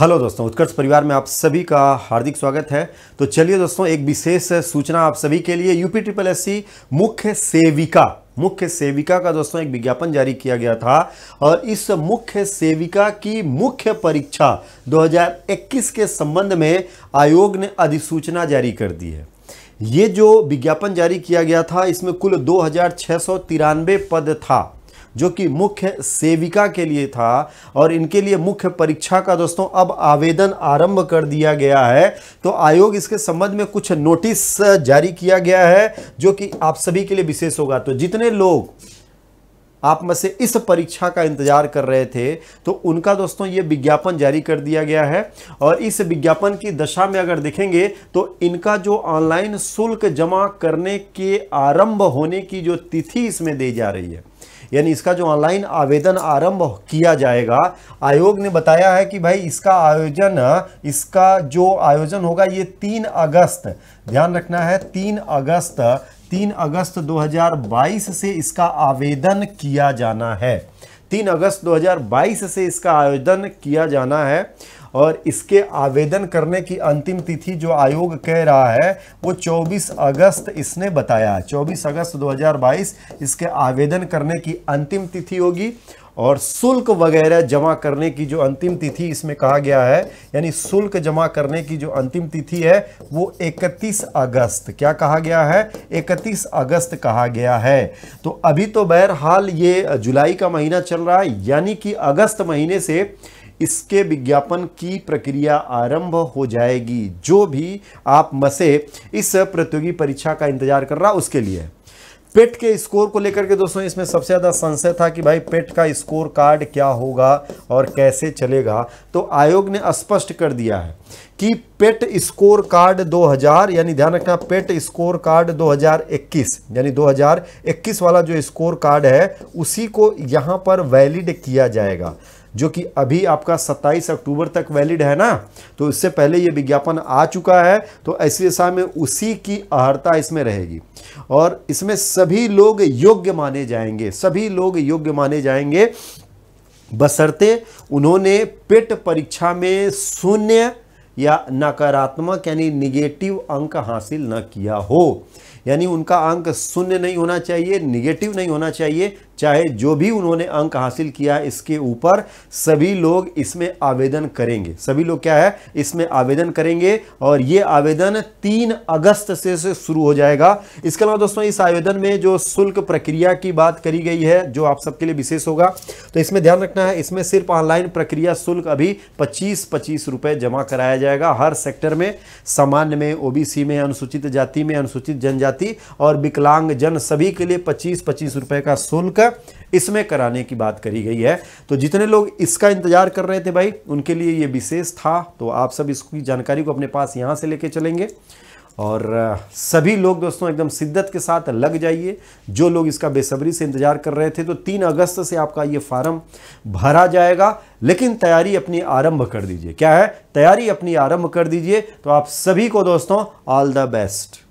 hello दोस्तों उत्कर्ष परिवार में आप सभी का हार्दिक स्वागत है तो चलिए दोस्तों एक विशेष सूचना आप सभी के लिए यूपी ट्रिपल एस मुख्य सेविका मुख्य सेविका का दोस्तों एक विज्ञापन जारी किया गया था और इस मुख्य सेविका की मुख्य परीक्षा 2021 के संबंध में आयोग ने अधिसूचना जारी कर दी है ये जो विज्ञापन जारी किया गया था इसमें कुल दो पद था जो कि मुख्य सेविका के लिए था और इनके लिए मुख्य परीक्षा का दोस्तों अब आवेदन आरंभ कर दिया गया है तो आयोग इसके संबंध में कुछ नोटिस जारी किया गया है जो कि आप सभी के लिए विशेष होगा तो जितने लोग आप में से इस परीक्षा का इंतजार कर रहे थे तो उनका दोस्तों ये विज्ञापन जारी कर दिया गया है और इस विज्ञापन की दशा में अगर देखेंगे तो इनका जो ऑनलाइन शुल्क जमा करने के आरंभ होने की जो तिथि इसमें दी जा रही है यानी इसका जो ऑनलाइन आवेदन आरंभ किया जाएगा आयोग ने बताया है कि भाई इसका आयोजन इसका जो आयोजन होगा ये तीन अगस्त ध्यान रखना है तीन अगस्त तीन अगस्त 2022 से इसका आवेदन किया जाना है तीन अगस्त 2022 से इसका आयोजन किया जाना है और इसके आवेदन करने की अंतिम तिथि जो आयोग कह रहा है वो 24 अगस्त इसने बताया 24 अगस्त 2022 इसके आवेदन करने की अंतिम तिथि होगी और शुल्क वगैरह जमा करने की जो अंतिम तिथि इसमें कहा गया है यानी शुल्क जमा करने की जो अंतिम तिथि है वो 31 अगस्त क्या कहा गया है 31 अगस्त कहा गया है तो अभी तो बहरहाल ये जुलाई का महीना चल रहा है यानी कि अगस्त महीने से इसके विज्ञापन की प्रक्रिया आरंभ हो जाएगी जो भी आप मसे इस प्रतियोगी परीक्षा का इंतजार कर रहा उसके लिए पेट के स्कोर को लेकर के दोस्तों इसमें सबसे ज़्यादा संशय था कि भाई पेट का स्कोर कार्ड क्या होगा और कैसे चलेगा तो आयोग ने स्पष्ट कर दिया है कि पेट स्कोर कार्ड 2000 यानी ध्यान रखना पेट स्कोर कार्ड 2021 यानी 2021 वाला जो स्कोर कार्ड है उसी को यहां पर वैलिड किया जाएगा जो कि अभी आपका 27 अक्टूबर तक वैलिड है ना तो इससे पहले ये विज्ञापन आ चुका है तो ऐसी दशा में उसी की अहर्ता इसमें रहेगी और इसमें सभी लोग योग्य माने जाएंगे सभी लोग योग्य माने जाएंगे बसरते उन्होंने पेट परीक्षा में शून्य या नकारात्मक यानी निगेटिव अंक हासिल न किया हो यानी उनका अंक शून्य नहीं होना चाहिए निगेटिव नहीं होना चाहिए चाहे जो भी उन्होंने अंक हासिल किया है इसके ऊपर सभी लोग इसमें आवेदन करेंगे सभी लोग क्या है इसमें आवेदन करेंगे और ये आवेदन तीन अगस्त से, शुरू हो जाएगा इसके अलावा दोस्तों इस आवेदन में जो शुल्क प्रक्रिया की बात करी गई है जो आप सबके लिए विशेष होगा तो इसमें ध्यान रखना है इसमें सिर्फ ऑनलाइन प्रक्रिया शुल्क अभी पच्चीस पच्चीस रुपये जमा कराया जाएगा हर सेक्टर में सामान्य में ओबीसी में अनुसूचित जाति में अनुसूचित जनजाति और विकलांग जन सभी के लिए पच्चीस पच्चीस रुपये का शुल्क इसमें कराने की बात करी गई है तो जितने लोग इसका इंतजार कर रहे थे भाई उनके लिए ये विशेष था तो आप सब इसकी जानकारी को अपने पास यहाँ से लेके चलेंगे और सभी लोग दोस्तों एकदम शिद्दत के साथ लग जाइए जो लोग इसका बेसब्री से इंतज़ार कर रहे थे तो तीन अगस्त से आपका ये फार्म भरा जाएगा लेकिन तैयारी अपनी आरंभ कर दीजिए क्या है तैयारी अपनी आरंभ कर दीजिए तो आप सभी को दोस्तों ऑल द बेस्ट